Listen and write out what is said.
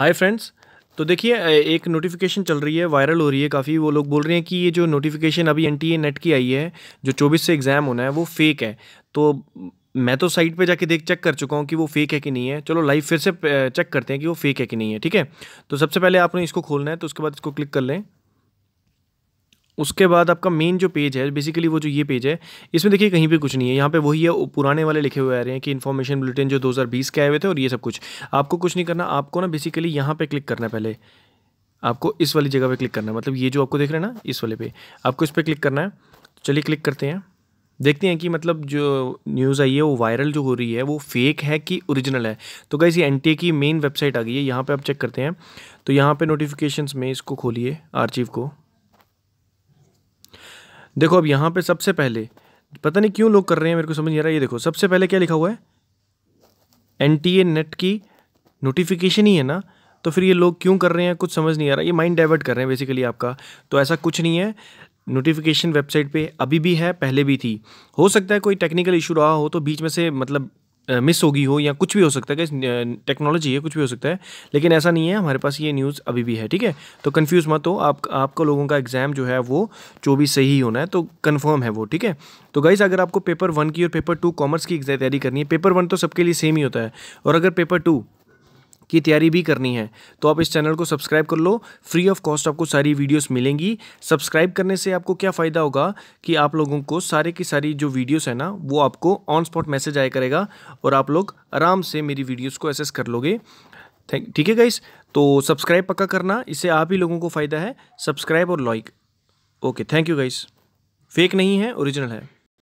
hi friends तो देखिए एक नोटिफिकेशन चल रही है वायरल हो रही है काफ़ी वो लोग बोल रहे हैं कि ये जो नोटिफिकेशन अभी एनटीए नेट की आई है जो 24 से एग्ज़ाम होना है वो फेक है तो मैं तो साइट पे जाके देख चेक कर चुका हूँ कि वो फेक है कि नहीं है चलो लाइव फिर से चेक करते हैं कि वो फेक है कि नहीं है ठीक है तो सबसे पहले आपने इसको खोलना है तो उसके बाद इसको क्लिक कर लें उसके बाद आपका मेन जो पेज है बेसिकली वो जो ये पेज है इसमें देखिए कहीं पे कुछ नहीं है यहाँ पे वही है पुराने वाले लिखे हुए आ रहे हैं कि इन्फॉर्मेशन बुलेटिन जो 2020 के आए हुए थे और ये सब कुछ आपको कुछ नहीं करना आपको ना बेसिकली यहाँ पे क्लिक करना है पहले आपको इस वाली जगह पे क्लिक करना है मतलब ये जो आपको देख रहे हैं ना इस वाले पे आपको इस पर क्लिक करना है तो चलिए क्लिक करते हैं देखते हैं कि मतलब जो न्यूज़ आई है वो वायरल जो हो रही है वो फेक है कि ओरिजिनल है तो क्या ये एन की मेन वेबसाइट आ गई है यहाँ पर आप चेक करते हैं तो यहाँ पर नोटिफिकेशन में इसको खोलिए आर्चिव को देखो अब यहाँ पे सबसे पहले पता नहीं क्यों लोग कर रहे हैं मेरे को समझ नहीं आ रहा ये देखो सबसे पहले क्या लिखा हुआ है एन टी ए नेट की नोटिफिकेशन ही है ना तो फिर ये लोग क्यों कर रहे हैं कुछ समझ नहीं आ रहा ये माइंड डाइवर्ट कर रहे हैं बेसिकली आपका तो ऐसा कुछ नहीं है नोटिफिकेशन वेबसाइट पे अभी भी है पहले भी थी हो सकता है कोई टेक्निकल इशू रहा हो तो बीच में से मतलब मिस होगी हो या कुछ भी हो सकता है टेक्नोलॉजी है कुछ भी हो सकता है लेकिन ऐसा नहीं है हमारे पास ये न्यूज़ अभी भी है ठीक है तो कन्फ्यूज मत हो आप आपका लोगों का एग्ज़ाम जो है वो जो भी सही होना है तो कन्फर्म है वो ठीक है तो गाइज़ अगर आपको पेपर वन की और पेपर टू कॉमर्स की तैयारी करनी है पेपर वन तो सबके लिए सेम ही होता है और अगर पेपर टू की तैयारी भी करनी है तो आप इस चैनल को सब्सक्राइब कर लो फ्री ऑफ कॉस्ट आपको सारी वीडियोस मिलेंगी सब्सक्राइब करने से आपको क्या फ़ायदा होगा कि आप लोगों को सारे की सारी जो वीडियोस है ना वो आपको ऑन स्पॉट मैसेज आया करेगा और आप लोग आराम से मेरी वीडियोस को एसेस कर लोगे थैंक ठीक है गाइस तो सब्सक्राइब पक्का करना इससे आप ही लोगों को फ़ायदा है सब्सक्राइब और like okay thank you guys fake नहीं है ओरिजिनल है